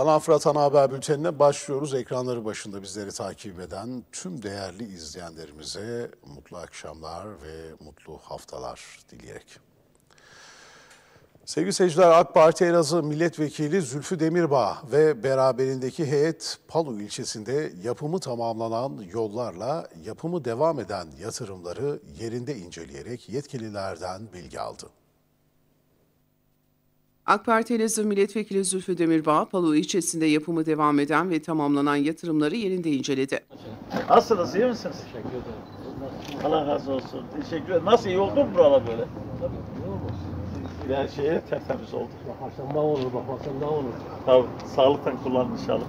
Kanal Fırat Ana Haber Bülteni'ne başlıyoruz. Ekranları başında bizleri takip eden tüm değerli izleyenlerimize mutlu akşamlar ve mutlu haftalar dileyerek. Sevgili seyirciler, AK Parti Elazığ Milletvekili Zülfü Demirbağ ve beraberindeki heyet Palu ilçesinde yapımı tamamlanan yollarla yapımı devam eden yatırımları yerinde inceleyerek yetkililerden bilgi aldı. AK Parti Elazığ Milletvekili Zülfü Demirbağ, Palu ilçesinde yapımı devam eden ve tamamlanan yatırımları yerinde inceledi. Nasılsınız, iyi misiniz? Teşekkür ederim. Allah razı olsun. Teşekkür ederim. Nasıl, iyi oldu mu buralar böyle? Tabii. Her şeye tertemiz oldu. Bakarsan daha olur, bakarsan daha olur. Tabii, sağlıktan kullan inşallah.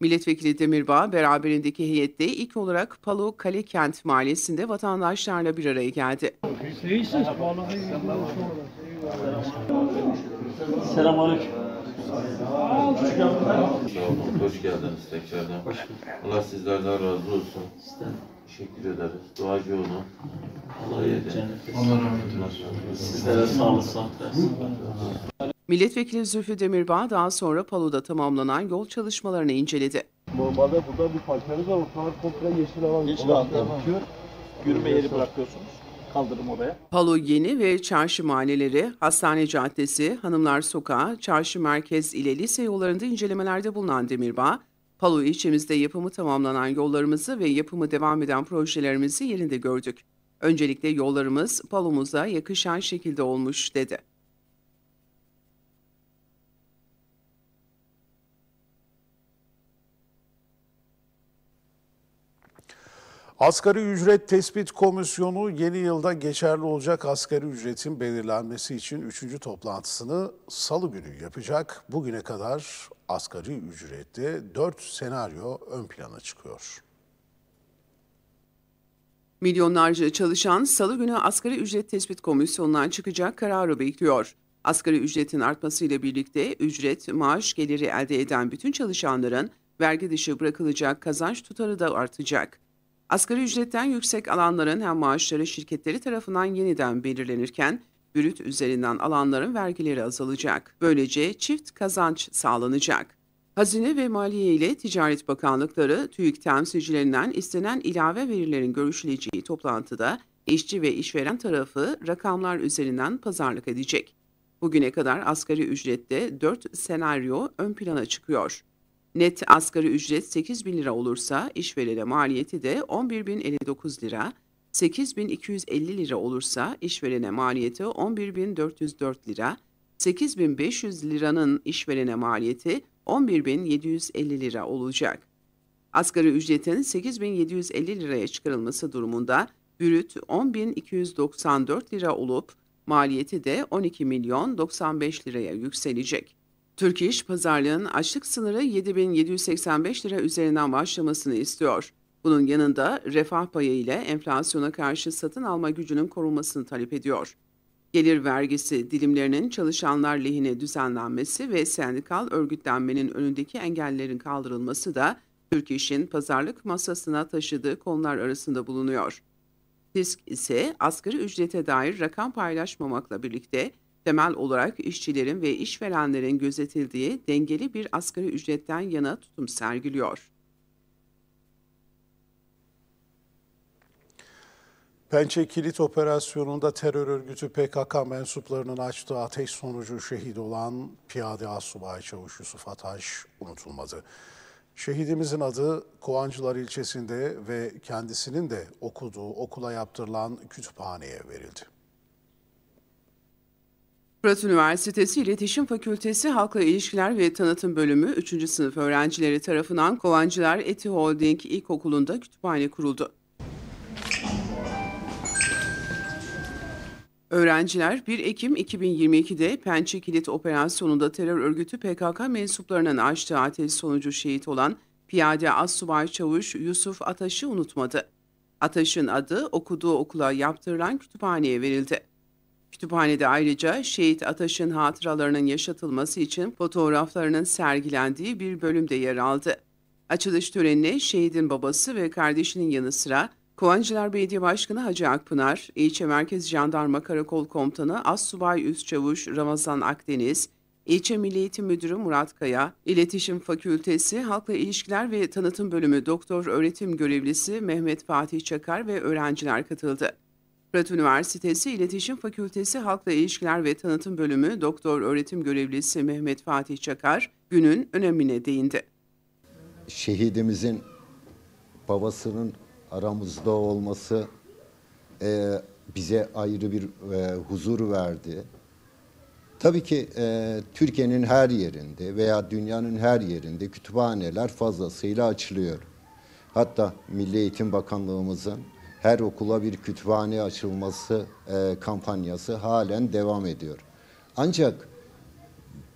Milletvekili Demirbağ beraberindeki heyette ilk olarak Palu Kale Kent Mahallesi'nde vatandaşlarla bir araya geldi. İyisiniz. Selamünaleyküm. Hoş geldiniz tekrardan. Allah sizlerden razı olsun. Teşekkür ederiz. Duacı olun. Allah iyiydi. Allah rahmet eylesin. Sizlere sağlık, sağlık Milletvekili Zülfü Demirbağ daha sonra Palu'da tamamlanan yol çalışmalarını inceledi. Normalde burada bir parçamız var. O kadar komple yeşil alan. Yeşil alan. Yürüme yeri bırakıyorsunuz kaldırım oraya. Palo Yeni ve Çarşı Mahalleleri, Hastane Caddesi, Hanımlar Sokağı, Çarşı Merkez ile lise yollarında incelemelerde bulunan Demirbağ, Palo ilçemizde yapımı tamamlanan yollarımızı ve yapımı devam eden projelerimizi yerinde gördük. Öncelikle yollarımız Palo'muza yakışan şekilde olmuş dedi. Asgari Ücret Tespit Komisyonu yeni yılda geçerli olacak asgari ücretin belirlenmesi için 3. toplantısını salı günü yapacak. Bugüne kadar asgari ücrette 4 senaryo ön plana çıkıyor. Milyonlarca çalışan salı günü asgari ücret tespit komisyonundan çıkacak kararı bekliyor. Asgari ücretin artmasıyla birlikte ücret, maaş geliri elde eden bütün çalışanların vergi dışı bırakılacak kazanç tutarı da artacak. Asgari ücretten yüksek alanların hem maaşları şirketleri tarafından yeniden belirlenirken brüt üzerinden alanların vergileri azalacak. Böylece çift kazanç sağlanacak. Hazine ve Maliye ile Ticaret Bakanlıkları TÜİK temsilcilerinden istenen ilave verilerin görüşüleceği toplantıda işçi ve işveren tarafı rakamlar üzerinden pazarlık edecek. Bugüne kadar asgari ücrette 4 senaryo ön plana çıkıyor. Net asgari ücret 8 bin lira olursa işverene maliyeti de 11 bin 59 lira, 8 bin 250 lira olursa işverene maliyeti 11 bin 404 lira, 8 bin 500 liranın işverene maliyeti 11 bin 750 lira olacak. Asgari ücretin 8 bin 750 liraya çıkarılması durumunda bürüt 10 bin 294 lira olup maliyeti de 12 milyon 95 liraya yükselecek. Türk İş, pazarlığın açlık sınırı 7785 lira üzerinden başlamasını istiyor. Bunun yanında refah payı ile enflasyona karşı satın alma gücünün korunmasını talep ediyor. Gelir vergisi dilimlerinin çalışanlar lehine düzenlenmesi ve sendikal örgütlenmenin önündeki engellerin kaldırılması da Türk İş'in pazarlık masasına taşıdığı konular arasında bulunuyor. TİSK ise asgari ücrete dair rakam paylaşmamakla birlikte Temel olarak işçilerin ve işverenlerin gözetildiği dengeli bir asgari ücretten yana tutum sergiliyor. Pençe Kilit Operasyonu'nda terör örgütü PKK mensuplarının açtığı ateş sonucu şehit olan Piyade Asubay Çavuş Yusuf Ataş unutulmadı. Şehidimizin adı Kuancılar ilçesinde ve kendisinin de okuduğu okula yaptırılan kütüphaneye verildi. Fırat Üniversitesi İletişim Fakültesi Halkla İlişkiler ve Tanıtım Bölümü 3. sınıf öğrencileri tarafından Kovancılar Eti Holding İlkokulu'nda kütüphane kuruldu. Öğrenciler 1 Ekim 2022'de Pençe Kilit Operasyonu'nda terör örgütü PKK mensuplarının açtığı ateş sonucu şehit olan Piyade Assubay Çavuş Yusuf Ataş'ı unutmadı. Ataş'ın adı okuduğu okula yaptırılan kütüphaneye verildi. Kütüphanede ayrıca şehit Ataş'ın hatıralarının yaşatılması için fotoğraflarının sergilendiği bir bölümde yer aldı. Açılış törenine şehidin babası ve kardeşinin yanı sıra Kovancılar Belediye Başkanı Hacı Akpınar, İlçe Merkez Jandarma Karakol Komutanı Assubay Üstçavuş Ramazan Akdeniz, İlçe Milli Eğitim Müdürü Murat Kaya, İletişim Fakültesi Halkla İlişkiler ve Tanıtım Bölümü Doktor Öğretim Görevlisi Mehmet Fatih Çakar ve öğrenciler katıldı. Fırat Üniversitesi İletişim Fakültesi Halkla İlişkiler ve Tanıtım Bölümü Doktor Öğretim Görevlisi Mehmet Fatih Çakar günün önemine değindi. Şehidimizin babasının aramızda olması e, bize ayrı bir e, huzur verdi. Tabii ki e, Türkiye'nin her yerinde veya dünyanın her yerinde kütüphaneler fazlasıyla açılıyor. Hatta Milli Eğitim Bakanlığımızın her okula bir kütüphane açılması e, kampanyası halen devam ediyor. Ancak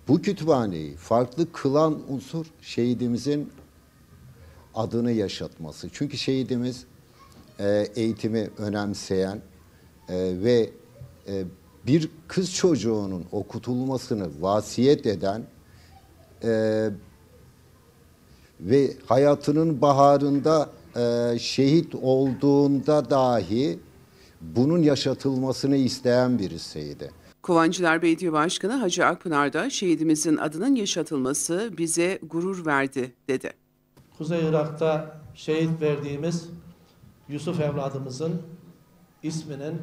bu kütüphaneyi farklı kılan unsur şehidimizin adını yaşatması. Çünkü şehidimiz e, eğitimi önemseyen e, ve e, bir kız çocuğunun okutulmasını vasiyet eden e, ve hayatının baharında e, şehit olduğunda dahi bunun yaşatılmasını isteyen birisiydi. Kovancılar Belediye Başkanı Hacı Akpınar da şehidimizin adının yaşatılması bize gurur verdi dedi. Kuzey Irak'ta şehit verdiğimiz Yusuf evladımızın isminin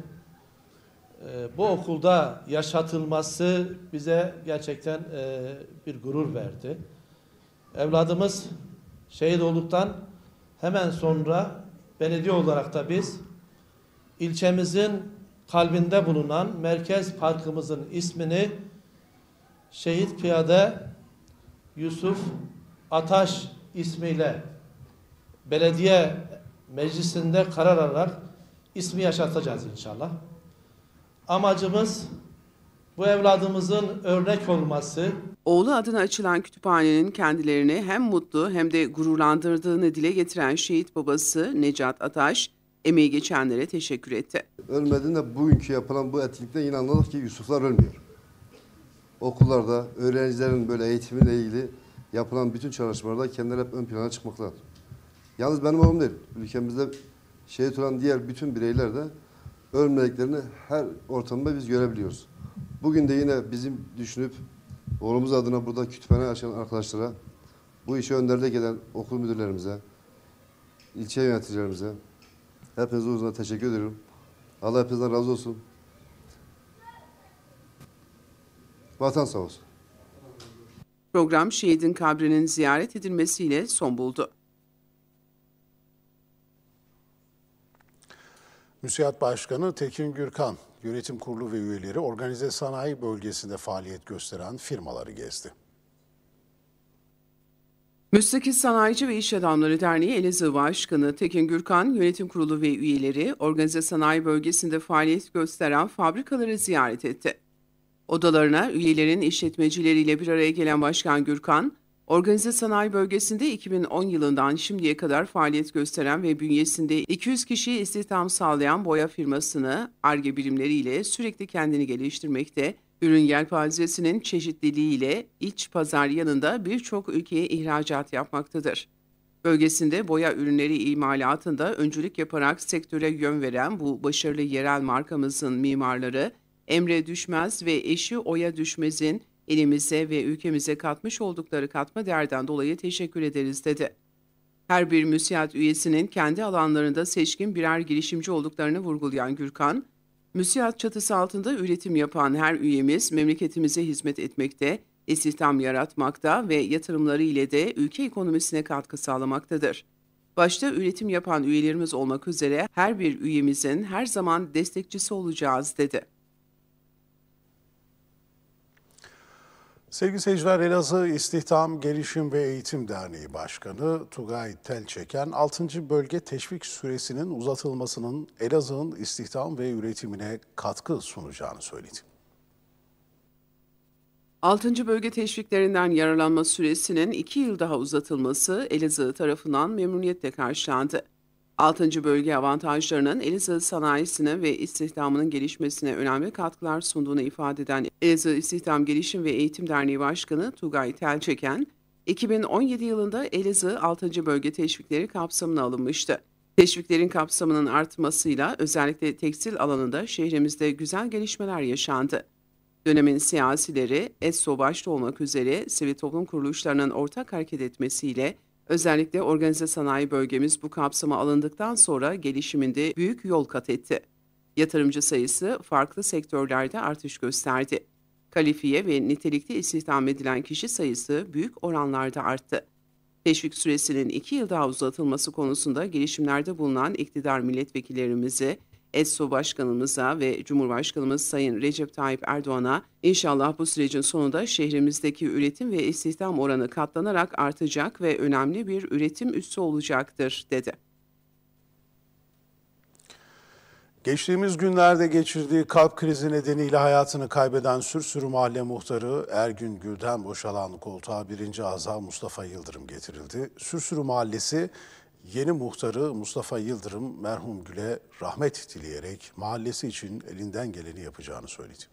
e, bu okulda yaşatılması bize gerçekten e, bir gurur verdi. Evladımız şehit olduktan Hemen sonra belediye olarak da biz ilçemizin kalbinde bulunan merkez parkımızın ismini Şehit Piyade Yusuf Ataş ismiyle belediye meclisinde karar alarak ismi yaşatacağız inşallah. Amacımız bu evladımızın örnek olması, oğlu adına açılan kütüphanenin kendilerini hem mutlu hem de gururlandırdığını dile getiren şehit babası Necat Ataş, emeği geçenlere teşekkür etti. Ölmediğinde bugünkü yapılan bu etkinlikten yine anladık ki Yusuflar ölmüyor. Okullarda öğrencilerin böyle eğitimine ilgili yapılan bütün çalışmalarda kendileri hep ön plana çıkmaklar. Yalnız benim oğlum değil, ülkemizde şehit olan diğer bütün bireyler de ölmediklerini her ortamda biz görebiliyoruz. Bugün de yine bizim düşünüp Oğlumuz adına burada kütüphane açan arkadaşlara, bu işe önderlik eden okul müdürlerimize, ilçe yöneticilerimize hepinize uzun teşekkür ediyorum. Allah hepinizden razı olsun. Vatan sağ olsun. Program şehidin kabrinin ziyaret edilmesiyle son buldu. Müsiyat Başkanı Tekin Gürkan yönetim kurulu ve üyeleri organize sanayi bölgesinde faaliyet gösteren firmaları gezdi. Müstakil Sanayici ve İş Adamları Derneği Elazığ Başkanı Tekin Gürkan, yönetim kurulu ve üyeleri organize sanayi bölgesinde faaliyet gösteren fabrikaları ziyaret etti. Odalarına üyelerin işletmecileriyle bir araya gelen Başkan Gürkan, Organize sanayi bölgesinde 2010 yılından şimdiye kadar faaliyet gösteren ve bünyesinde 200 kişiye istihdam sağlayan boya firmasını ARGE birimleriyle sürekli kendini geliştirmekte, ürün yelpazesinin çeşitliliğiyle iç pazar yanında birçok ülkeye ihracat yapmaktadır. Bölgesinde boya ürünleri imalatında öncülük yaparak sektöre yön veren bu başarılı yerel markamızın mimarları Emre Düşmez ve eşi Oya Düşmez'in Elimize ve ülkemize katmış oldukları katma değerden dolayı teşekkür ederiz dedi. Her bir müsiyat üyesinin kendi alanlarında seçkin birer girişimci olduklarını vurgulayan Gürkan, müsiyat çatısı altında üretim yapan her üyemiz memleketimize hizmet etmekte, istihdam yaratmakta ve yatırımları ile de ülke ekonomisine katkı sağlamaktadır. Başta üretim yapan üyelerimiz olmak üzere her bir üyemizin her zaman destekçisi olacağız dedi. Sevgili seyirciler, Elazığ İstihdam, Gelişim ve Eğitim Derneği Başkanı Tugay Telçeken, 6. Bölge Teşvik Süresinin uzatılmasının Elazığ'ın istihdam ve üretimine katkı sunacağını söyledi. 6. bölge teşviklerinden yararlanma süresinin 2 yıl daha uzatılması Elazığ tarafından memnuniyetle karşılandı. Altıncı bölge avantajlarının Elazığ sanayisine ve istihdamının gelişmesine önemli katkılar sunduğunu ifade eden Elazığ İstihdam Gelişim ve Eğitim Derneği Başkanı Tugay Telçeken, 2017 yılında Elazığ 6. bölge teşvikleri kapsamına alınmıştı. Teşviklerin kapsamının artmasıyla özellikle tekstil alanında şehrimizde güzel gelişmeler yaşandı. Dönemin siyasileri, ESSO başta olmak üzere sivil toplum kuruluşlarının ortak hareket etmesiyle Özellikle organize sanayi bölgemiz bu kapsama alındıktan sonra gelişiminde büyük yol kat etti. Yatırımcı sayısı farklı sektörlerde artış gösterdi. Kalifiye ve nitelikli istihdam edilen kişi sayısı büyük oranlarda arttı. Teşvik süresinin iki yıl daha uzatılması konusunda gelişimlerde bulunan iktidar milletvekillerimizi ESSO Başkanımıza ve Cumhurbaşkanımız Sayın Recep Tayyip Erdoğan'a inşallah bu sürecin sonunda şehrimizdeki üretim ve istihdam oranı katlanarak artacak ve önemli bir üretim üssü olacaktır dedi. Geçtiğimiz günlerde geçirdiği kalp krizi nedeniyle hayatını kaybeden Sürsürü Mahalle Muhtarı Ergün Gül'den boşalan koltuğa 1. aza Mustafa Yıldırım getirildi. Sürsürü Mahallesi Yeni muhtarı Mustafa Yıldırım merhum Gül'e rahmet dileyerek mahallesi için elinden geleni yapacağını söyledi.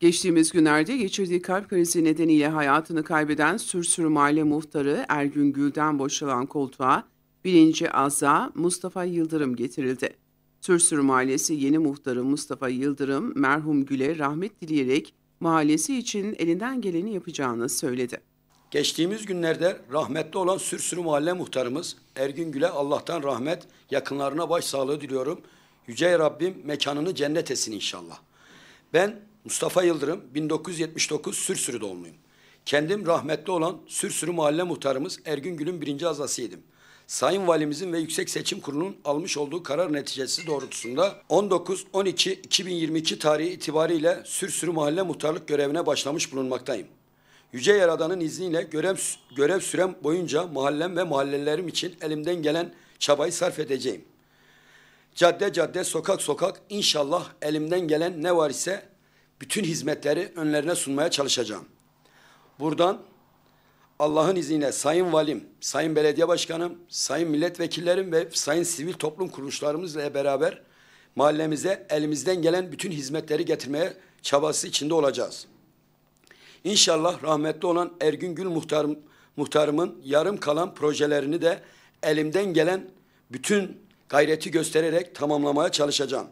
Geçtiğimiz günlerde geçirdiği kalp krizi nedeniyle hayatını kaybeden Sürsürü Mahalle Muhtarı Ergün Gül'den boşalan koltuğa birinci azza Mustafa Yıldırım getirildi. Sürsürü Mahallesi yeni muhtarı Mustafa Yıldırım merhum Gül'e rahmet dileyerek mahallesi için elinden geleni yapacağını söyledi. Geçtiğimiz günlerde rahmetli olan Sürsürü Mahalle Muhtarımız Ergün Gül'e Allah'tan rahmet, yakınlarına başsağlığı diliyorum. Yüce Rabbim mekanını cennet etsin inşallah. Ben Mustafa Yıldırım, 1979 Sürsürü doğumluyum. Kendim rahmetli olan Sürsürü Mahalle Muhtarımız Ergün Gül'ün birinci azasıydım. Sayın Valimizin ve Yüksek Seçim Kurulu'nun almış olduğu karar neticesi doğrultusunda 19-12-2022 tarihi itibariyle Sürsürü Mahalle Muhtarlık görevine başlamış bulunmaktayım. Yüce Yaradan'ın izniyle görev, görev sürem boyunca mahallem ve mahallelerim için elimden gelen çabayı sarf edeceğim. Cadde cadde, sokak sokak inşallah elimden gelen ne var ise bütün hizmetleri önlerine sunmaya çalışacağım. Buradan Allah'ın izniyle Sayın Valim, Sayın Belediye Başkanım, Sayın Milletvekillerim ve Sayın Sivil Toplum Kuruluşlarımızla beraber mahallemize elimizden gelen bütün hizmetleri getirmeye çabası içinde olacağız.'' İnşallah rahmetli olan Ergün Gül muhtarım, muhtarımın yarım kalan projelerini de elimden gelen bütün gayreti göstererek tamamlamaya çalışacağım.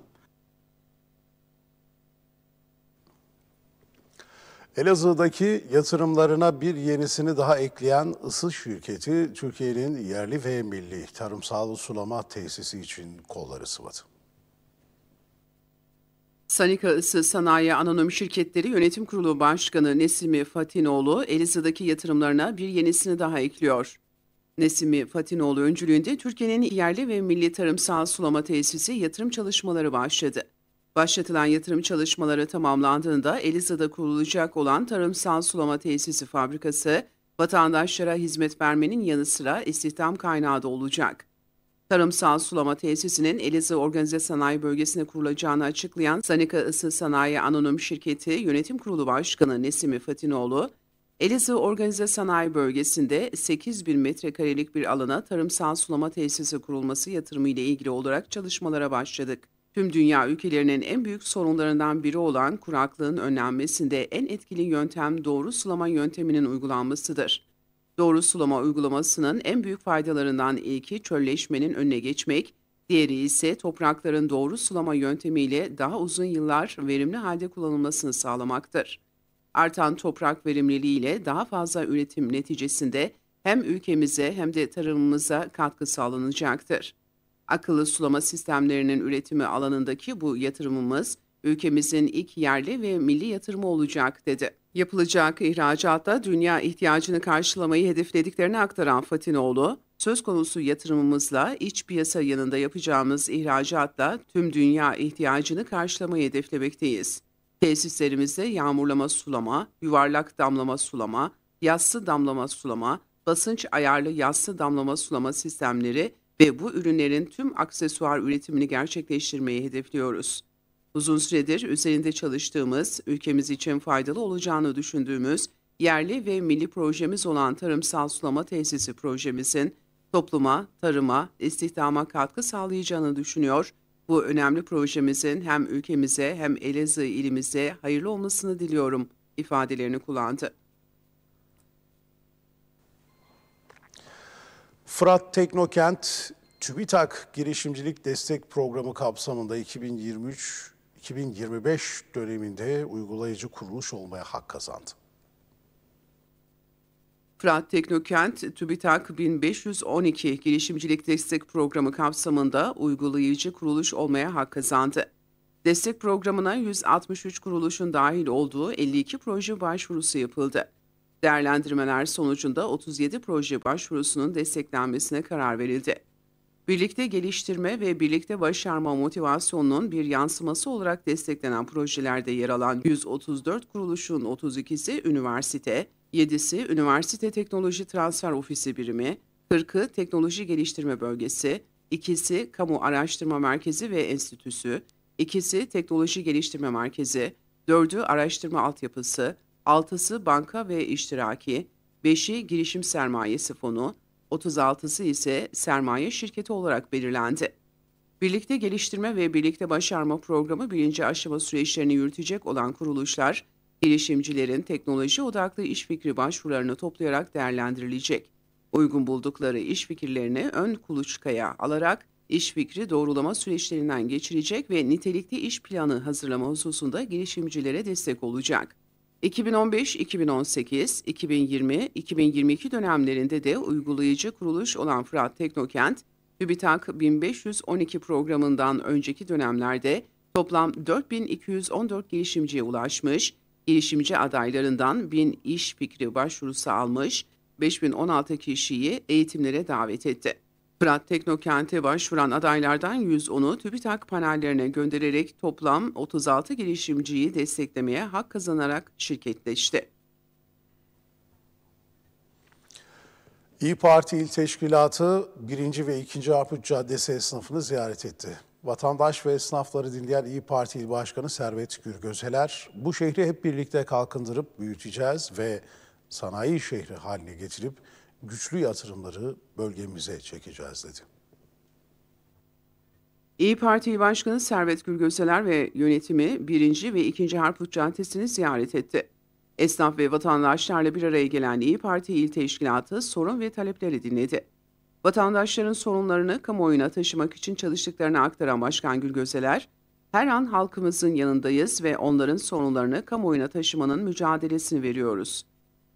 Elazığ'daki yatırımlarına bir yenisini daha ekleyen ısı şirketi Türkiye'nin yerli ve milli tarımsal sulama tesisi için kolları sıvadı. Sanika Isı Sanayi Anonim Şirketleri Yönetim Kurulu Başkanı Nesimi Fatinoğlu, Elazığ'daki yatırımlarına bir yenisini daha ekliyor. Nesimi Fatinoğlu öncülüğünde Türkiye'nin yerli ve milli tarımsal sulama tesisi yatırım çalışmaları başladı. Başlatılan yatırım çalışmaları tamamlandığında Elazığ'da kurulacak olan tarımsal sulama tesisi fabrikası, vatandaşlara hizmet vermenin yanı sıra istihdam kaynağı da olacak. Tarımsal Sulama Tesisi'nin Elazığ Organize Sanayi Bölgesi'ne kurulacağını açıklayan Sanika Isı Sanayi Anonim Şirketi Yönetim Kurulu Başkanı Nesimi Fatinoğlu, Elazığ Organize Sanayi Bölgesi'nde 8 bin metrekarelik bir alana tarımsal sulama tesisi kurulması yatırımı ile ilgili olarak çalışmalara başladık. Tüm dünya ülkelerinin en büyük sorunlarından biri olan kuraklığın önlenmesinde en etkili yöntem doğru sulama yönteminin uygulanmasıdır. Doğru sulama uygulamasının en büyük faydalarından ilki çölleşmenin önüne geçmek, diğeri ise toprakların doğru sulama yöntemiyle daha uzun yıllar verimli halde kullanılmasını sağlamaktır. Artan toprak verimliliğiyle daha fazla üretim neticesinde hem ülkemize hem de tarımımıza katkı sağlanacaktır. Akıllı sulama sistemlerinin üretimi alanındaki bu yatırımımız ülkemizin ilk yerli ve milli yatırımı olacak dedi. Yapılacak ihracatta dünya ihtiyacını karşılamayı hedeflediklerini aktaran Fatinoğlu, söz konusu yatırımımızla iç piyasa yanında yapacağımız ihracatla tüm dünya ihtiyacını karşılamayı hedeflemekteyiz. Tesislerimizde yağmurlama sulama, yuvarlak damlama sulama, yassı damlama sulama, basınç ayarlı yassı damlama sulama sistemleri ve bu ürünlerin tüm aksesuar üretimini gerçekleştirmeyi hedefliyoruz. Uzun süredir üzerinde çalıştığımız, ülkemiz için faydalı olacağını düşündüğümüz yerli ve milli projemiz olan Tarımsal Sulama Tesisi projemizin topluma, tarıma, istihdama katkı sağlayacağını düşünüyor. Bu önemli projemizin hem ülkemize hem Elazığ ilimize hayırlı olmasını diliyorum ifadelerini kullandı. Fırat Teknokent TÜBİTAK Girişimcilik Destek Programı kapsamında 2023 2025 döneminde uygulayıcı kuruluş olmaya hak kazandı. Fırat Teknokent, TÜBİTAK 1512 Girişimcilik Destek Programı kapsamında uygulayıcı kuruluş olmaya hak kazandı. Destek programına 163 kuruluşun dahil olduğu 52 proje başvurusu yapıldı. Değerlendirmeler sonucunda 37 proje başvurusunun desteklenmesine karar verildi. Birlikte geliştirme ve birlikte başarma motivasyonunun bir yansıması olarak desteklenen projelerde yer alan 134 kuruluşun 32'si üniversite, 7'si Üniversite Teknoloji Transfer Ofisi birimi, 40'ı Teknoloji Geliştirme Bölgesi, ikisi Kamu Araştırma Merkezi ve Enstitüsü, ikisi Teknoloji Geliştirme Merkezi, 4'ü Araştırma Altyapısı, 6'sı Banka ve İştiraki, 5'i Girişim Sermayesi Fonu, 36'sı ise sermaye şirketi olarak belirlendi. Birlikte Geliştirme ve Birlikte Başarma Programı birinci aşama süreçlerini yürütecek olan kuruluşlar, girişimcilerin teknoloji odaklı iş fikri başvurularını toplayarak değerlendirilecek. Uygun buldukları iş fikirlerini ön kuluçkaya alarak iş fikri doğrulama süreçlerinden geçirecek ve nitelikli iş planı hazırlama hususunda girişimcilere destek olacak. 2015, 2018, 2020, 2022 dönemlerinde de uygulayıcı kuruluş olan Fırat Teknokent, TÜBİTAK 1512 programından önceki dönemlerde toplam 4214 girişimciye ulaşmış, girişimci adaylarından 1000 iş fikri başvurusu almış, 5016 kişiyi eğitimlere davet etti. Fırat Teknokent'e başvuran adaylardan 110'u TÜBİTAK panellerine göndererek toplam 36 girişimciyi desteklemeye hak kazanarak şirketleşti. İyi Parti İl Teşkilatı 1. ve 2. Arput Caddesi esnafını ziyaret etti. Vatandaş ve esnafları dinleyen İyi Parti İl Başkanı Servet Gürgözeler, bu şehri hep birlikte kalkındırıp büyüteceğiz ve sanayi şehri haline getirip güçlü yatırımları bölgemize çekeceğiz dedi. İyi Parti Başkanı Servet Gülgöseler ve yönetimi 1. ve 2. Harput Caddesi'ni ziyaret etti. Esnaf ve vatandaşlarla bir araya gelen İyi Parti İl Teşkilatı sorun ve talepleri dinledi. Vatandaşların sorunlarını kamuoyuna taşımak için çalıştıklarını aktaran Başkan Gülgözeler, her an halkımızın yanındayız ve onların sorunlarını kamuoyuna taşımanın mücadelesini veriyoruz.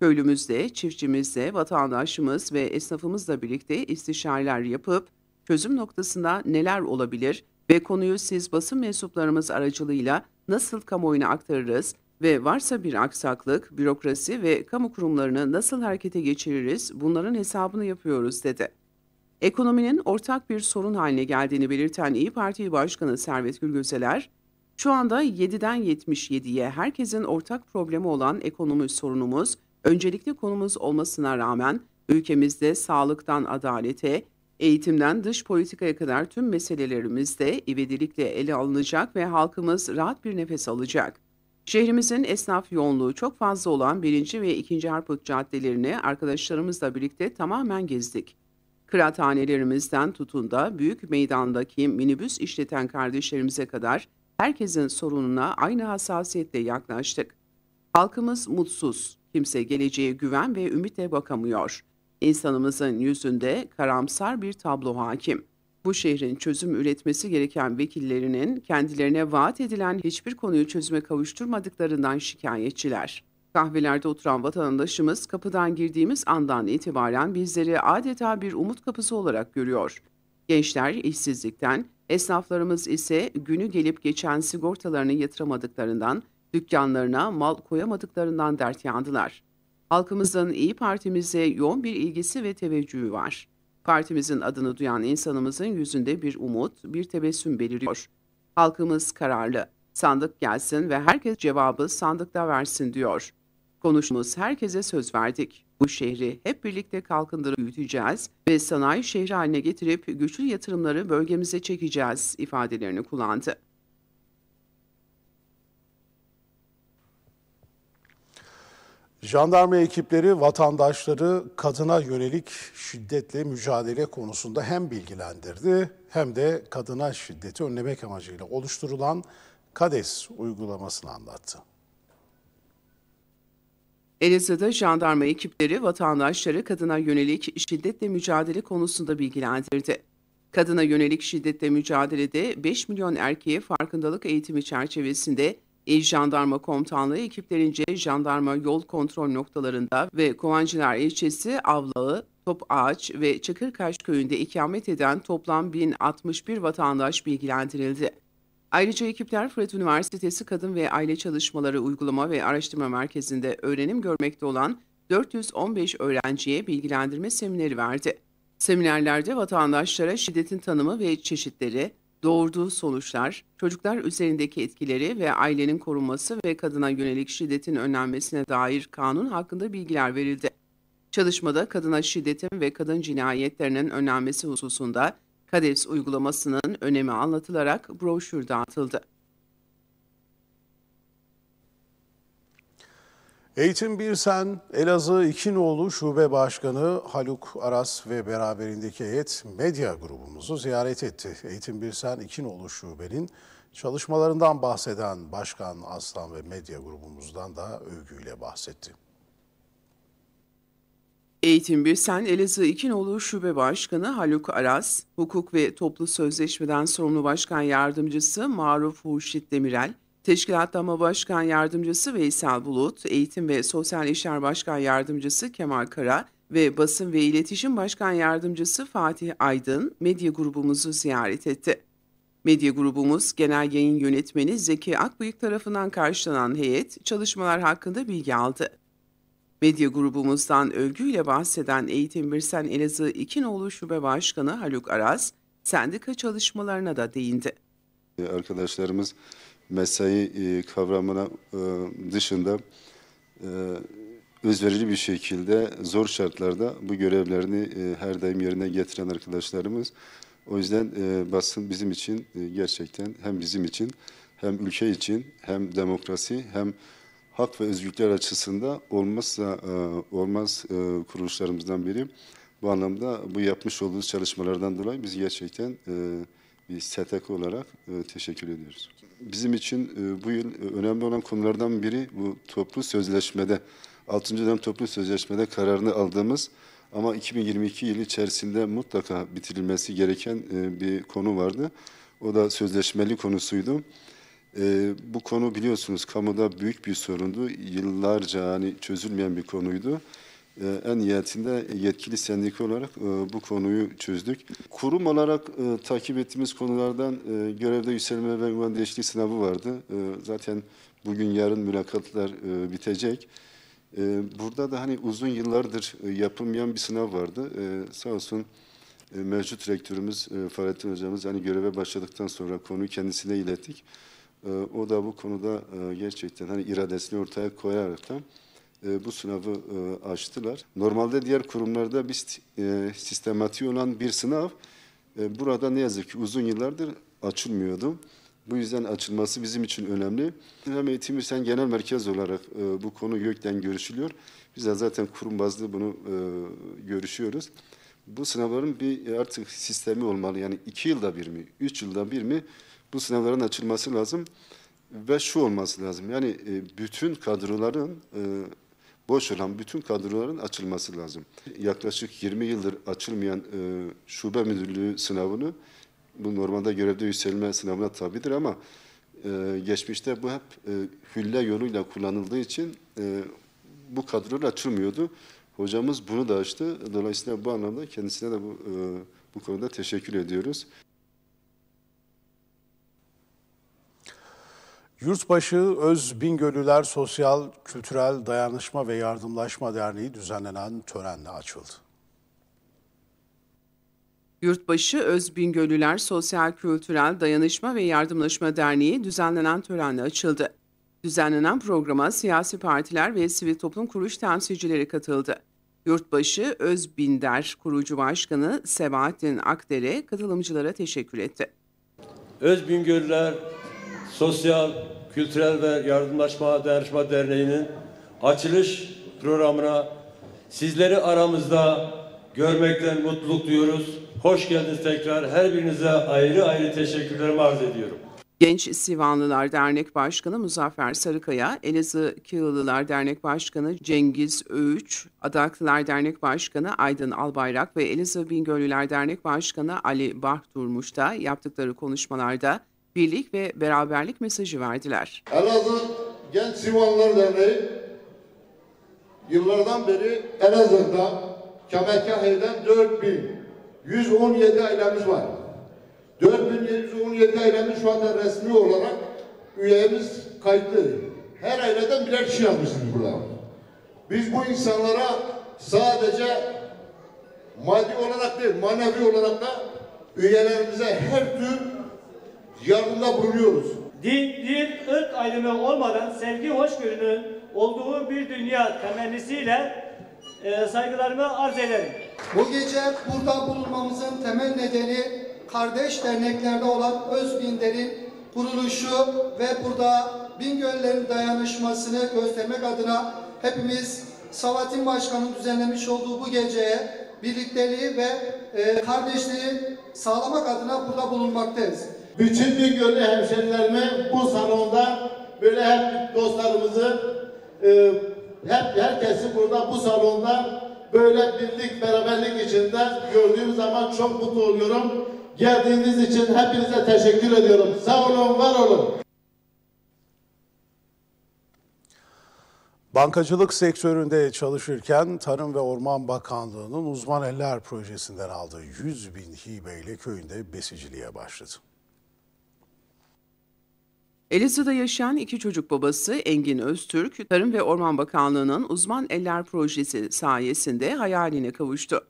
Köylümüzle, çiftçimizle, vatandaşımız ve esnafımızla birlikte istişareler yapıp çözüm noktasında neler olabilir ve konuyu siz basın mensuplarımız aracılığıyla nasıl kamuoyuna aktarırız ve varsa bir aksaklık, bürokrasi ve kamu kurumlarını nasıl harekete geçiririz bunların hesabını yapıyoruz dedi. Ekonominin ortak bir sorun haline geldiğini belirten İyi Parti Başkanı Servet Gülgözeler, şu anda 7'den 77'ye herkesin ortak problemi olan ekonomi sorunumuz öncelikli konumuz olmasına rağmen ülkemizde sağlıktan adalete, eğitimden dış politikaya kadar tüm meselelerimizde ivedilikle ele alınacak ve halkımız rahat bir nefes alacak. Şehrimizin esnaf yoğunluğu çok fazla olan 1. ve 2. Harput caddelerini arkadaşlarımızla birlikte tamamen gezdik. Kıraathanelerimizden tutun da büyük meydandaki minibüs işleten kardeşlerimize kadar herkesin sorununa aynı hassasiyetle yaklaştık. Halkımız mutsuz, Kimse geleceğe güven ve ümitle bakamıyor. İnsanımızın yüzünde karamsar bir tablo hakim. Bu şehrin çözüm üretmesi gereken vekillerinin kendilerine vaat edilen hiçbir konuyu çözüme kavuşturmadıklarından şikayetçiler. Kahvelerde oturan vatandaşımız kapıdan girdiğimiz andan itibaren bizleri adeta bir umut kapısı olarak görüyor. Gençler işsizlikten, esnaflarımız ise günü gelip geçen sigortalarını yatıramadıklarından Dükkanlarına mal koyamadıklarından dert yandılar. Halkımızın iyi partimize yoğun bir ilgisi ve teveccühü var. Partimizin adını duyan insanımızın yüzünde bir umut, bir tebessüm beliriyor. Halkımız kararlı. Sandık gelsin ve herkes cevabı sandıkta versin diyor. Konuşumuz herkese söz verdik. Bu şehri hep birlikte kalkındırıp büyüteceğiz ve sanayi şehri haline getirip güçlü yatırımları bölgemize çekeceğiz ifadelerini kullandı. Jandarma ekipleri vatandaşları kadına yönelik şiddetle mücadele konusunda hem bilgilendirdi hem de kadına şiddeti önlemek amacıyla oluşturulan KADES uygulamasını anlattı. Elazığ'da jandarma ekipleri vatandaşları kadına yönelik şiddetle mücadele konusunda bilgilendirdi. Kadına yönelik şiddetle mücadelede 5 milyon erkeğe farkındalık eğitimi çerçevesinde İl e, Jandarma Komutanlığı ekiplerince jandarma yol kontrol noktalarında ve Kovancılar ilçesi Avlağı, Top Ağaç ve Çakırkaş köyünde ikamet eden toplam 1061 vatandaş bilgilendirildi. Ayrıca ekipler Fırat Üniversitesi Kadın ve Aile Çalışmaları Uygulama ve Araştırma Merkezi'nde öğrenim görmekte olan 415 öğrenciye bilgilendirme semineri verdi. Seminerlerde vatandaşlara şiddetin tanımı ve çeşitleri, doğurduğu sonuçlar, çocuklar üzerindeki etkileri ve ailenin korunması ve kadına yönelik şiddetin önlenmesine dair kanun hakkında bilgiler verildi. Çalışmada kadına şiddetin ve kadın cinayetlerinin önlenmesi hususunda KADEPS uygulamasının önemi anlatılarak broşür dağıtıldı. Eğitim Birsen, Elazığ İkinoğlu Şube Başkanı Haluk Aras ve beraberindeki heyet medya grubumuzu ziyaret etti. Eğitim Birsen İkinoğlu Şube'nin çalışmalarından bahseden Başkan Aslan ve medya grubumuzdan da övgüyle bahsetti. Eğitim Birsen Elazığ İkinoğlu Şube Başkanı Haluk Aras, Hukuk ve Toplu Sözleşmeden Sorumlu Başkan Yardımcısı Maruf Hurşit Demirel, Teşkilatlama Başkan Yardımcısı Veysel Bulut, Eğitim ve Sosyal İşler Başkan Yardımcısı Kemal Kara ve Basın ve İletişim Başkan Yardımcısı Fatih Aydın medya grubumuzu ziyaret etti. Medya grubumuz Genel Yayın Yönetmeni Zeki Akbıyık tarafından karşılanan heyet çalışmalar hakkında bilgi aldı. Medya grubumuzdan övgüyle bahseden Eğitim Birsen Elazığ İkinoğlu Şube Başkanı Haluk Aras, sendika çalışmalarına da değindi. Arkadaşlarımız mesai e, kavramına e, dışında e, özverili bir şekilde zor şartlarda bu görevlerini her daim yerine getiren arkadaşlarımız. O yüzden basın bizim için gerçekten hem bizim için hem ülke için hem demokrasi hem hak ve özgürlükler açısında olmazsa olmaz kuruluşlarımızdan biri. Bu anlamda bu yapmış olduğunuz çalışmalardan dolayı biz gerçekten bir STK olarak teşekkür ediyoruz bizim için e, bu yıl e, önemli olan konulardan biri bu toplu sözleşmede, 6. dönem toplu sözleşmede kararını aldığımız ama 2022 yılı içerisinde mutlaka bitirilmesi gereken e, bir konu vardı. O da sözleşmeli konusuydu. Bu konu biliyorsunuz kamuda büyük bir sorundu. Yıllarca hani çözülmeyen bir konuydu. Ee, en nihayetinde yetkili sendika olarak e, bu konuyu çözdük. Kurum olarak e, takip ettiğimiz konulardan e, görevde yükselme ve ünvan değişikliği sınavı vardı. Zaten bugün yarın mülakatlar bitecek. Burada da hani uzun yıllardır yapılmayan bir sınav vardı. Sağ olsun mevcut rektörümüz Fahrettin Hocamız hani göreve başladıktan sonra konuyu kendisine ilettik. O da bu konuda gerçekten hani iradesini ortaya koyarak da e, bu sınavı e, açtılar. Normalde diğer kurumlarda biz e, sistematiği olan bir sınav burada ne yazık ki uzun yıllardır açılmıyordu. Bu yüzden açılması bizim için önemli. Hem Eğitim Hüseyin Genel Merkez olarak bu konu YÖK'ten görüşülüyor. Biz de zaten kurum bazlı bunu görüşüyoruz. Bu sınavların bir artık sistemi olmalı. Yani iki yılda bir mi, üç yılda bir mi bu sınavların açılması lazım ve şu olması lazım. Yani bütün kadroların boş olan bütün kadroların açılması lazım. Yaklaşık 20 yıldır açılmayan e, şube müdürlüğü sınavını bu normalde görevde yükselme sınavına tabidir ama e, geçmişte bu hep e, hülle yoluyla kullanıldığı için e, bu kadrolar açılmıyordu. Hocamız bunu da açtı. Dolayısıyla bu anlamda kendisine de bu, e, bu konuda teşekkür ediyoruz. Yurtbaşı Öz Bingölüler Sosyal Kültürel Dayanışma ve Yardımlaşma Derneği düzenlenen törenle açıldı. Yurtbaşı Öz Bingölüler Sosyal Kültürel Dayanışma ve Yardımlaşma Derneği düzenlenen törenle açıldı. Düzenlenen programa siyasi partiler ve sivil toplum kuruluş temsilcileri katıldı. Yurtbaşı Öz Binder kurucu başkanı Sebahattin Akdere katılımcılara teşekkür etti. Öz Bingölüler Sosyal, Kültürel ve Yardımlaşma Dayanışma Derneği'nin açılış programına sizleri aramızda görmekten mutluluk duyuyoruz. Hoş geldiniz tekrar. Her birinize ayrı ayrı teşekkürlerimi arz ediyorum. Genç Sivanlılar Dernek Başkanı Muzaffer Sarıkaya, Elazığ Kığılılar Dernek Başkanı Cengiz Öğüç, Adaklılar Dernek Başkanı Aydın Albayrak ve Elazığ Bingöllüler Dernek Başkanı Ali Bahdurmuş da yaptıkları konuşmalarda birlik ve beraberlik mesajı verdiler. Elazığ Genç Sivanlar Derneği yıllardan beri Elazığ'da Kemekahir'den 4117 ailemiz var. 4717 ailemiz şu anda resmi olarak üyemiz kayıtlı. Her aileden birer kişi yazmışsınız burada. Biz bu insanlara sadece maddi olarak değil, manevi olarak da üyelerimize her tür yargında bulunuyoruz. Din, dil, ırk ayrımı olmadan sevgi, hoşgörünün olduğu bir dünya temennisiyle e, saygılarımı arz ederim. Bu gece burada bulunmamızın temel nedeni kardeş derneklerde olan Özbinder'in kuruluşu ve burada Bingöllerin dayanışmasını göstermek adına hepimiz Savatin Başkan'ın düzenlemiş olduğu bu geceye birlikteliği ve e, kardeşliği sağlamak adına burada bulunmaktayız. Bütün Bingöl'lü hemşerilerime bu salonda böyle hep dostlarımızı e, hep herkesi burada bu salonda böyle birlik beraberlik içinde gördüğüm zaman çok mutlu oluyorum. Geldiğiniz için hepinize teşekkür ediyorum. Sağ olun, var olun. Bankacılık sektöründe çalışırken Tarım ve Orman Bakanlığı'nın uzman eller projesinden aldığı 100 bin hibeyle köyünde besiciliğe başladı. Elazığ'da yaşayan iki çocuk babası Engin Öztürk, Tarım ve Orman Bakanlığı'nın Uzman Eller Projesi sayesinde hayaline kavuştu.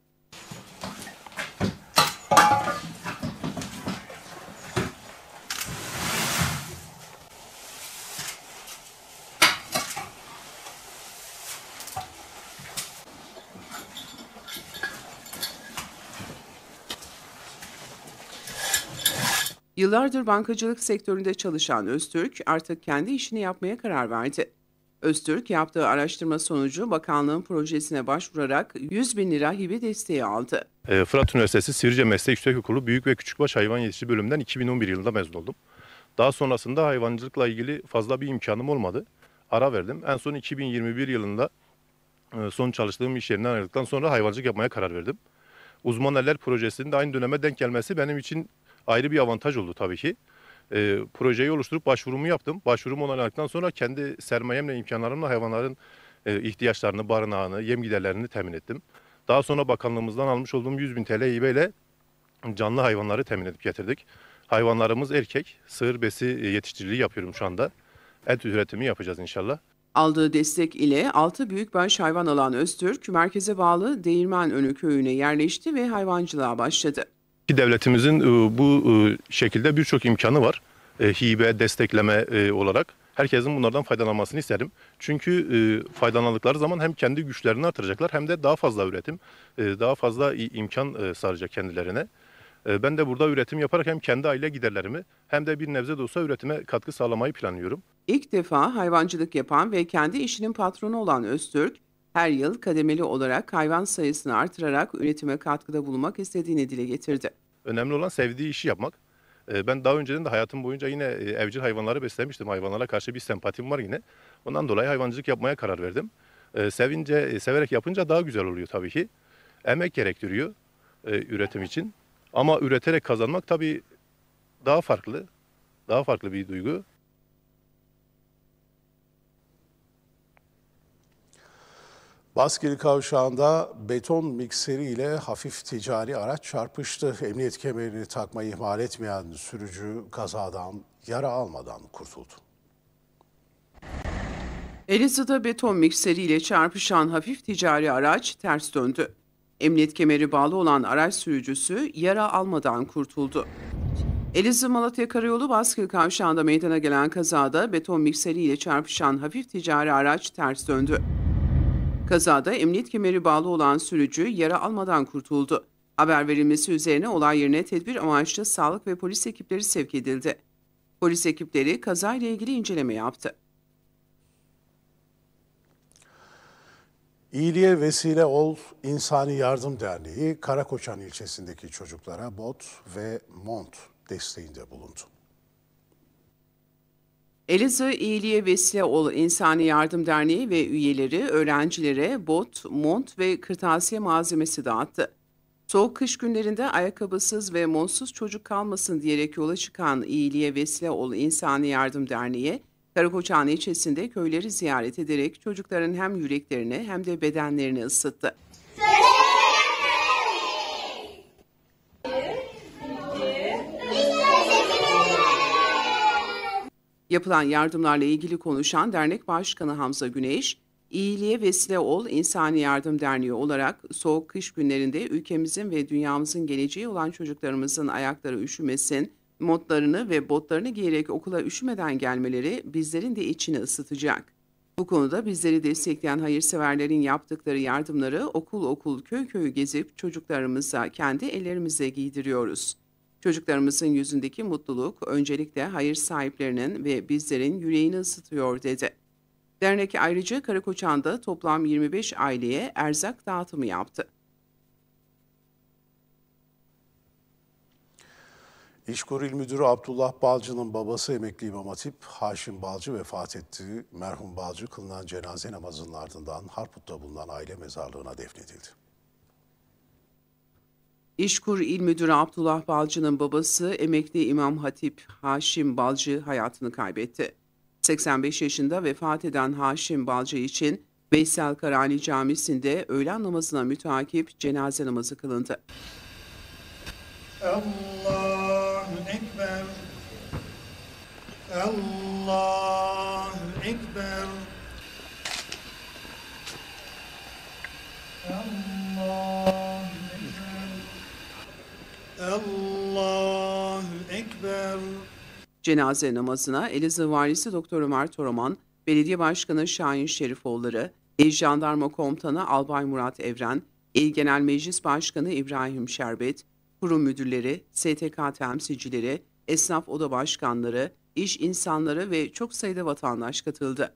Yıllardır bankacılık sektöründe çalışan Öztürk artık kendi işini yapmaya karar verdi. Öztürk yaptığı araştırma sonucu bakanlığın projesine başvurarak 100 bin lira hibe desteği aldı. Ee, Fırat Üniversitesi Sivrice Meslek Yüksek Okulu Büyük ve Küçükbaş Hayvan Yetişi bölümünden 2011 yılında mezun oldum. Daha sonrasında hayvancılıkla ilgili fazla bir imkanım olmadı. Ara verdim. En son 2021 yılında e, son çalıştığım iş yerinden ayrıldıktan sonra hayvancılık yapmaya karar verdim. Uzman Eller Projesi'nin de aynı döneme denk gelmesi benim için ayrı bir avantaj oldu tabii ki. E, projeyi oluşturup başvurumu yaptım. Başvurum onaylandıktan sonra kendi sermayemle, imkanlarımla hayvanların e, ihtiyaçlarını, barınağını, yem giderlerini temin ettim. Daha sonra bakanlığımızdan almış olduğum 100 bin TL ile canlı hayvanları temin edip getirdik. Hayvanlarımız erkek, sığır besi e, yetiştiriciliği yapıyorum şu anda. Et üretimi yapacağız inşallah. Aldığı destek ile 6 büyükbaş hayvan alan Öztürk, merkeze bağlı Değirmenönü köyüne yerleşti ve hayvancılığa başladı. Ki devletimizin e, bu e, şekilde birçok imkanı var. E, hibe, destekleme olarak. Herkesin bunlardan faydalanmasını isterim. Çünkü faydalandıkları zaman hem kendi güçlerini artıracaklar hem de daha fazla üretim, daha fazla imkan sağlayacak kendilerine. Ben de burada üretim yaparak hem kendi aile giderlerimi hem de bir nebze de olsa üretime katkı sağlamayı planlıyorum. İlk defa hayvancılık yapan ve kendi işinin patronu olan Öztürk, her yıl kademeli olarak hayvan sayısını artırarak üretime katkıda bulunmak istediğini dile getirdi. Önemli olan sevdiği işi yapmak. Ee, ben daha önceden de hayatım boyunca yine e, evcil hayvanları beslemiştim. Hayvanlara karşı bir sempatim var yine. Ondan dolayı hayvancılık yapmaya karar verdim. Ee, sevince, e, severek yapınca daha güzel oluyor tabii ki. Emek gerektiriyor e, üretim için. Ama üreterek kazanmak tabii daha farklı. Daha farklı bir duygu. Baskeli kavşağında beton mikseri ile hafif ticari araç çarpıştı. Emniyet kemerini takmayı ihmal etmeyen sürücü kazadan yara almadan kurtuldu. Elazığ'da beton mikseriyle çarpışan hafif ticari araç ters döndü. Emniyet kemeri bağlı olan araç sürücüsü yara almadan kurtuldu. Elazığ Malatya Karayolu Baskil Kavşağı'nda meydana gelen kazada beton mikseriyle çarpışan hafif ticari araç ters döndü. Kazada emniyet kemeri bağlı olan sürücü yara almadan kurtuldu. Haber verilmesi üzerine olay yerine tedbir amaçlı sağlık ve polis ekipleri sevk edildi. Polis ekipleri kazayla ilgili inceleme yaptı. İyiliğe Vesile Ol İnsani Yardım Derneği Karakoçan ilçesindeki çocuklara bot ve mont desteğinde bulundu. Elazığ İyiliğe Vesile Ol İnsani Yardım Derneği ve üyeleri öğrencilere bot, mont ve kırtasiye malzemesi dağıttı. Soğuk kış günlerinde ayakkabısız ve montsuz çocuk kalmasın diyerek yola çıkan İyiliğe Vesile Ol İnsani Yardım Derneği, Karakoçan ilçesinde köyleri ziyaret ederek çocukların hem yüreklerini hem de bedenlerini ısıttı. Söyle. Yapılan yardımlarla ilgili konuşan dernek başkanı Hamza Güneş, İyiliğe Vesile Ol İnsani Yardım Derneği olarak soğuk kış günlerinde ülkemizin ve dünyamızın geleceği olan çocuklarımızın ayakları üşümesin, modlarını ve botlarını giyerek okula üşümeden gelmeleri bizlerin de içini ısıtacak. Bu konuda bizleri destekleyen hayırseverlerin yaptıkları yardımları okul okul köy köy gezip çocuklarımıza kendi ellerimize giydiriyoruz.'' Çocuklarımızın yüzündeki mutluluk öncelikle hayır sahiplerinin ve bizlerin yüreğini ısıtıyor dedi. Dernek ayrıca Karakoçan'da toplam 25 aileye erzak dağıtımı yaptı. İşkur İl Müdürü Abdullah Balcı'nın babası emekli İmam Hatip Haşim Balcı vefat etti. Merhum Balcı kılınan cenaze namazının ardından Harput'ta bulunan aile mezarlığına defnedildi. İşkur İl Müdürü Abdullah Balcı'nın babası emekli İmam Hatip Haşim Balcı hayatını kaybetti. 85 yaşında vefat eden Haşim Balcı için Veysel Karani Camisi'nde öğlen namazına mütakip cenaze namazı kılındı. Allahu Ekber Allahu Ekber Allah Cenaze namazına Elazığ Valisi Doktor Ömer Toroman, Belediye Başkanı Şahin Şerifoğulları, İl Jandarma Komutanı Albay Murat Evren, İl Genel Meclis Başkanı İbrahim Şerbet, kurum müdürleri, STK temsilcileri, esnaf oda başkanları, iş insanları ve çok sayıda vatandaş katıldı.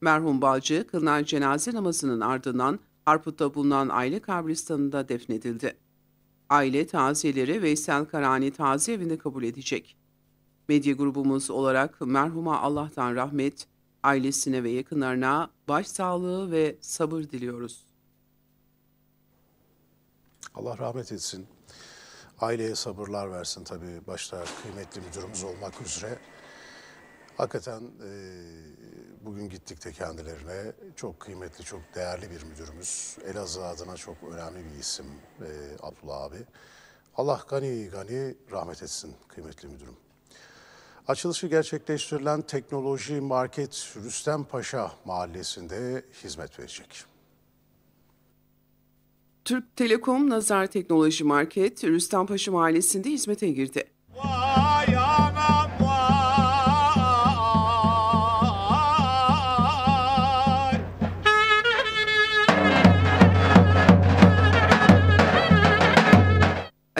Merhum Balcı, kılınan cenaze namazının ardından Harput'ta bulunan aile kabristanında defnedildi. Aile taziyeleri Veysel Karani Taziye Evi'nde kabul edecek. Medya grubumuz olarak merhuma Allah'tan rahmet, ailesine ve yakınlarına başsağlığı ve sabır diliyoruz. Allah rahmet etsin. Aileye sabırlar versin tabii başta kıymetli müdürümüz olmak üzere. Hakikaten e, bugün gittik de kendilerine çok kıymetli, çok değerli bir müdürümüz. Elazığ adına çok önemli bir isim e, Abdullah abi. Allah gani gani rahmet etsin kıymetli müdürüm. Açılışı gerçekleştirilen teknoloji market Rüstempaşa mahallesinde hizmet verecek. Türk Telekom Nazar Teknoloji Market Rüstempaşa mahallesinde hizmete girdi.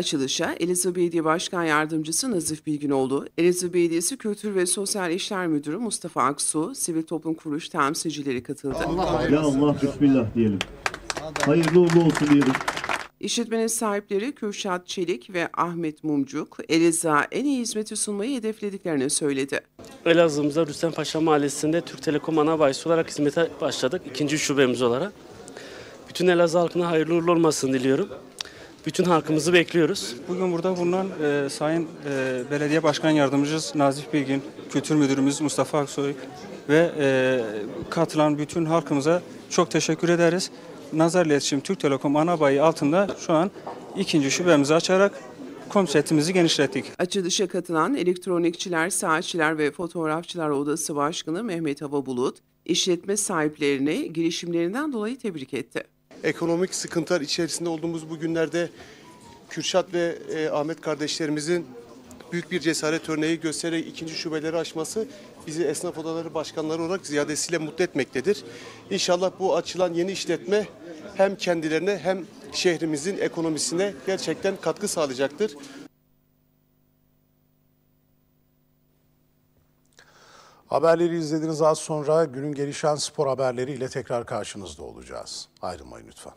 Açılışa Elazığ Belediye Başkan Yardımcısı Nazif Bilginoğlu, Elazığ Belediyesi Kültür ve Sosyal İşler Müdürü Mustafa Aksu, sivil toplum kuruluş temsilcileri katıldı. Allah ya Allah bismillah diyelim. Hayırlı uğurlu olsun diyelim. İşletmenin sahipleri Kürşat Çelik ve Ahmet Mumcuk, Elazığ'a en iyi hizmeti sunmayı hedeflediklerini söyledi. Elazığımızda Rüstem Paşa Mahallesi'nde Türk Telekom ana bayisi olarak hizmete başladık. ikinci şubemiz olarak. Bütün Elazığ halkına hayırlı uğurlu olmasını diliyorum. Bütün halkımızı bekliyoruz. Bugün burada bulunan e, Sayın e, Belediye Başkan yardımcımız Nazif Bilgin, Kültür Müdürümüz Mustafa Aksoy ve e, katılan bütün halkımıza çok teşekkür ederiz. Nazar İletişim Türk Telekom ana bayi altında şu an ikinci şubemizi açarak konseptimizi genişlettik. Açılışa katılan elektronikçiler, saatçiler ve fotoğrafçılar odası başkanı Mehmet Hava Bulut, işletme sahiplerini girişimlerinden dolayı tebrik etti ekonomik sıkıntılar içerisinde olduğumuz bu günlerde Kürşat ve e, Ahmet kardeşlerimizin büyük bir cesaret örneği göstererek ikinci şubeleri açması bizi esnaf odaları başkanları olarak ziyadesiyle mutlu etmektedir. İnşallah bu açılan yeni işletme hem kendilerine hem şehrimizin ekonomisine gerçekten katkı sağlayacaktır. Haberleri izlediğiniz az sonra günün gelişen spor haberleriyle tekrar karşınızda olacağız. Ayrılmayın lütfen.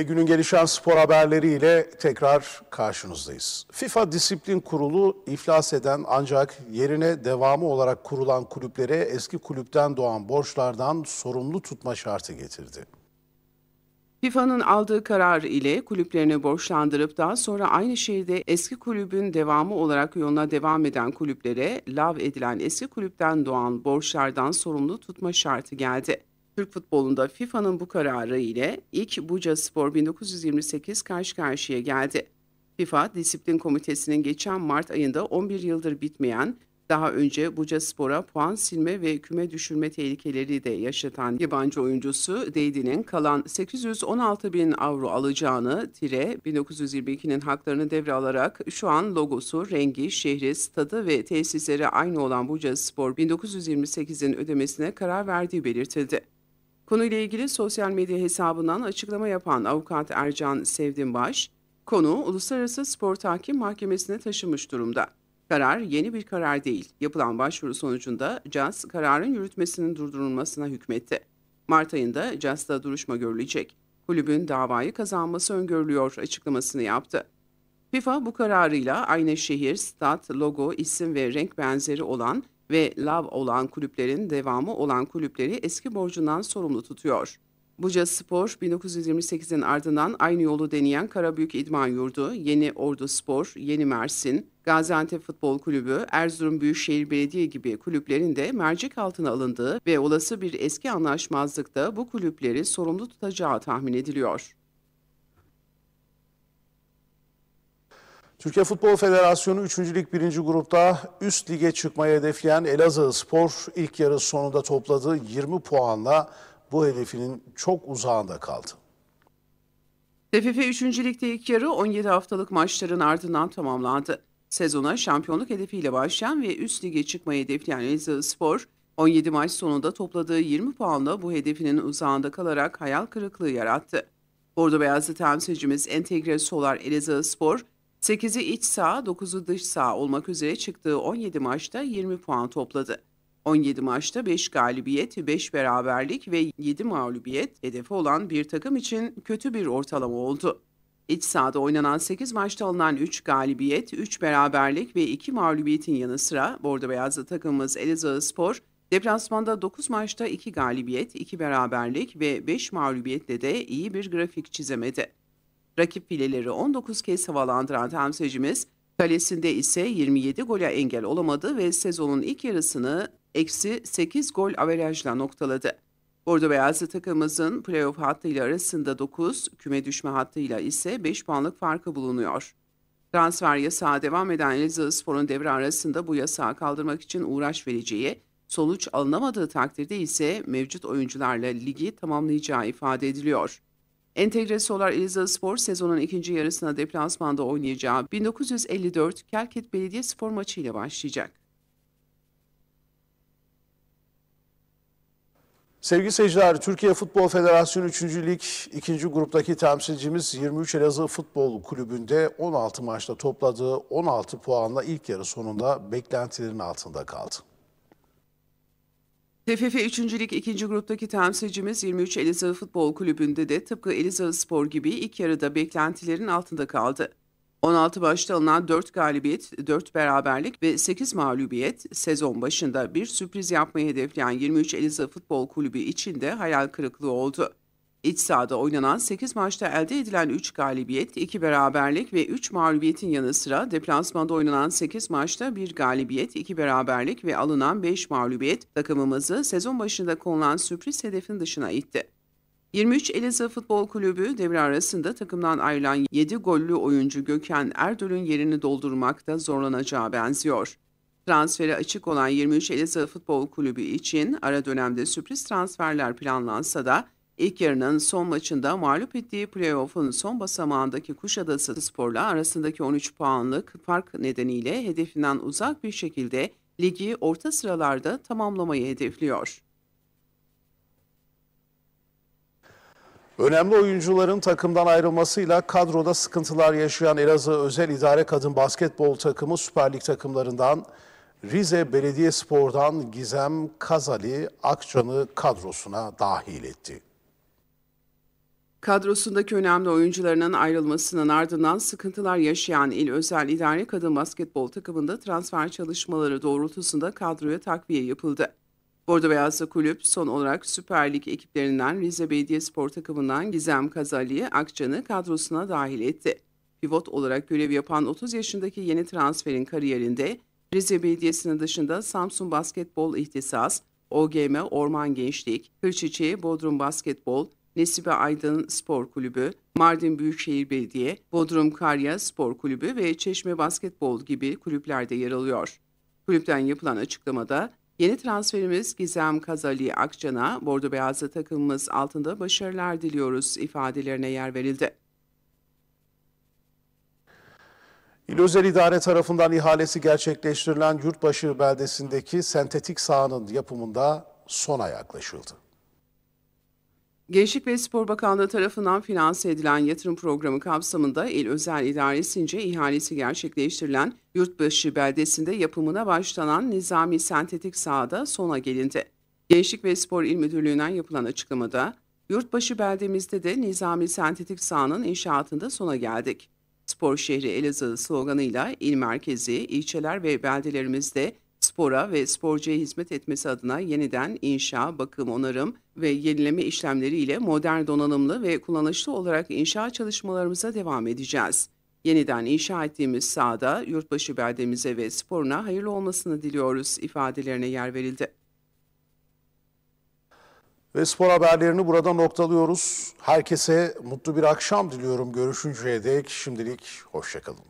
ve günün gelişen spor haberleriyle tekrar karşınızdayız. FIFA Disiplin Kurulu iflas eden ancak yerine devamı olarak kurulan kulüplere eski kulüpten doğan borçlardan sorumlu tutma şartı getirdi. FIFA'nın aldığı karar ile kulüplerini borçlandırıp daha sonra aynı şehirde eski kulübün devamı olarak yoluna devam eden kulüplere lav edilen eski kulüpten doğan borçlardan sorumlu tutma şartı geldi. Türk futbolunda FIFA'nın bu kararı ile ilk Buca Spor 1928 karşı karşıya geldi. FIFA Disiplin Komitesi'nin geçen Mart ayında 11 yıldır bitmeyen, daha önce Buca Spor'a puan silme ve küme düşürme tehlikeleri de yaşatan yabancı oyuncusu Deydi'nin kalan 816 bin avro alacağını tire 1922'nin haklarını devralarak şu an logosu, rengi, şehri, stadı ve tesisleri aynı olan Buca Spor 1928'in ödemesine karar verdiği belirtildi. Konuyla ilgili sosyal medya hesabından açıklama yapan avukat Ercan Sevdinbaş, konu Uluslararası Spor Tahkim Mahkemesi'ne taşınmış durumda. Karar yeni bir karar değil. Yapılan başvuru sonucunda CAS kararın yürütmesinin durdurulmasına hükmetti. Mart ayında CAS'ta duruşma görülecek. Kulübün davayı kazanması öngörülüyor açıklamasını yaptı. FIFA bu kararıyla aynı şehir, stat, logo, isim ve renk benzeri olan ve lav olan kulüplerin devamı olan kulüpleri eski borcundan sorumlu tutuyor. Buca Spor 1928'in ardından aynı yolu deneyen Karabük İdman Yurdu, Yeni Ordu Spor, Yeni Mersin, Gaziantep Futbol Kulübü, Erzurum Büyükşehir Belediye gibi kulüplerin de mercek altına alındığı ve olası bir eski anlaşmazlıkta bu kulüpleri sorumlu tutacağı tahmin ediliyor. Türkiye Futbol Federasyonu 3. Lig 1. grupta üst lige çıkmayı hedefleyen Elazığ Spor ilk yarı sonunda topladığı 20 puanla bu hedefinin çok uzağında kaldı. TFF 3. Lig'de ilk yarı 17 haftalık maçların ardından tamamlandı. Sezona şampiyonluk hedefiyle başlayan ve üst lige çıkmayı hedefleyen Elazığ Spor, 17 maç sonunda topladığı 20 puanla bu hedefinin uzağında kalarak hayal kırıklığı yarattı. Bordo Beyazlı temsilcimiz Entegre Solar Elazığ Spor, 8'i iç sağ, 9'u dış sağ olmak üzere çıktığı 17 maçta 20 puan topladı. 17 maçta 5 galibiyet, 5 beraberlik ve 7 mağlubiyet hedefi olan bir takım için kötü bir ortalama oldu. İç sahada oynanan 8 maçta alınan 3 galibiyet, 3 beraberlik ve 2 mağlubiyetin yanı sıra Bordo Beyazlı takımımız Elazığ Spor, deplasmanda 9 maçta 2 galibiyet, 2 beraberlik ve 5 mağlubiyetle de iyi bir grafik çizemedi. Rakip fileleri 19 kez havalandıran temsilcimiz kalesinde ise 27 gole engel olamadı ve sezonun ilk yarısını eksi 8 gol averajla noktaladı. Bordo Beyazlı takımımızın playoff hattıyla arasında 9, küme düşme hattıyla ise 5 puanlık farkı bulunuyor. Transfer yasağı devam eden Elazığ Spor'un devre arasında bu yasağı kaldırmak için uğraş vereceği, sonuç alınamadığı takdirde ise mevcut oyuncularla ligi tamamlayacağı ifade ediliyor. Entegre Solar İliza Spor sezonun ikinci yarısına deplasmanda oynayacağı 1954 Kelket Belediye Spor maçı ile başlayacak. Sevgili seyirciler, Türkiye Futbol Federasyonu 3. Lig 2. gruptaki temsilcimiz 23 Elazığ Futbol Kulübü'nde 16 maçta topladığı 16 puanla ilk yarı sonunda beklentilerin altında kaldı. TFF 3. Lig 2. gruptaki temsilcimiz 23 Elazığ Futbol Kulübü'nde de tıpkı Elazığ Spor gibi ilk yarıda beklentilerin altında kaldı. 16 başta alınan 4 galibiyet, 4 beraberlik ve 8 mağlubiyet sezon başında bir sürpriz yapmayı hedefleyen 23 Elazığ Futbol Kulübü için de hayal kırıklığı oldu. İç sahada oynanan 8 maçta elde edilen 3 galibiyet, 2 beraberlik ve 3 mağlubiyetin yanı sıra deplasmanda oynanan 8 maçta 1 galibiyet, 2 beraberlik ve alınan 5 mağlubiyet takımımızı sezon başında konulan sürpriz hedefin dışına itti. 23 Elazığ Futbol Kulübü devre arasında takımdan ayrılan 7 gollü oyuncu Gökhan Erdöl'ün yerini doldurmakta zorlanacağı benziyor. Transferi açık olan 23 Elazığ Futbol Kulübü için ara dönemde sürpriz transferler planlansa da İlk yarının son maçında mağlup ettiği playoff'un son basamağındaki Kuşadası Spor'la arasındaki 13 puanlık fark nedeniyle hedefinden uzak bir şekilde ligi orta sıralarda tamamlamayı hedefliyor. Önemli oyuncuların takımdan ayrılmasıyla kadroda sıkıntılar yaşayan Elazığ Özel İdare Kadın Basketbol Takımı Süper Lig takımlarından Rize Belediyespor'dan Gizem Kazali Akçan'ı kadrosuna dahil etti. Kadrosundaki önemli oyuncularının ayrılmasının ardından sıkıntılar yaşayan il özel idare kadın basketbol takımında transfer çalışmaları doğrultusunda kadroya takviye yapıldı. Bordo Beyazlı Kulüp son olarak Süper Lig ekiplerinden Rize Belediyespor takımından Gizem Kazali'yi Akçan'ı kadrosuna dahil etti. Pivot olarak görev yapan 30 yaşındaki yeni transferin kariyerinde Rize Belediyesi'nin dışında Samsun Basketbol İhtisas, OGM Orman Gençlik, Kırçiçeği Bodrum Basketbol, Nesibe Aydın Spor Kulübü, Mardin Büyükşehir Belediye, Bodrum Karya Spor Kulübü ve Çeşme Basketbol gibi kulüplerde yer alıyor. Kulüpten yapılan açıklamada yeni transferimiz Gizem Kazali Akcan'a Bordo Beyazlı takımımız altında başarılar diliyoruz ifadelerine yer verildi. İl Özel İdare tarafından ihalesi gerçekleştirilen Yurtbaşı beldesindeki sentetik sahanın yapımında sona yaklaşıldı. Gençlik ve Spor Bakanlığı tarafından finanse edilen yatırım programı kapsamında İl Özel İdaresi'nce ihalesi gerçekleştirilen Yurtbaşı beldesinde yapımına başlanan Nizami Sentetik Saha'da sona gelindi. Gençlik ve Spor İl Müdürlüğü'nden yapılan açıklamada, Yurtbaşı beldemizde de Nizami Sentetik Saha'nın inşaatında sona geldik. Spor şehri Elazığ sloganıyla il merkezi, ilçeler ve beldelerimizde spora ve sporcuya hizmet etmesi adına yeniden inşa, bakım, onarım ve yenileme işlemleriyle modern donanımlı ve kullanışlı olarak inşa çalışmalarımıza devam edeceğiz. Yeniden inşa ettiğimiz sahada yurtbaşı beldemize ve sporuna hayırlı olmasını diliyoruz ifadelerine yer verildi. Ve spor haberlerini burada noktalıyoruz. Herkese mutlu bir akşam diliyorum. Görüşünceye dek şimdilik hoşçakalın.